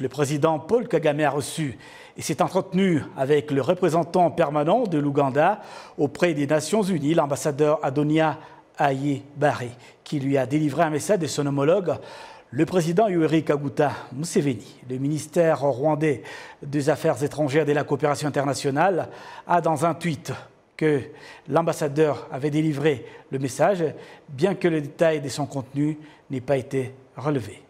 le président Paul Kagame a reçu et s'est entretenu avec le représentant permanent de l'Ouganda auprès des Nations Unies, l'ambassadeur Adonia Aye qui lui a délivré un message de son homologue, le président Yoweri Kaguta Museveni. Le ministère rwandais des Affaires étrangères et de la coopération internationale a, dans un tweet, que l'ambassadeur avait délivré le message, bien que le détail de son contenu n'ait pas été relevé.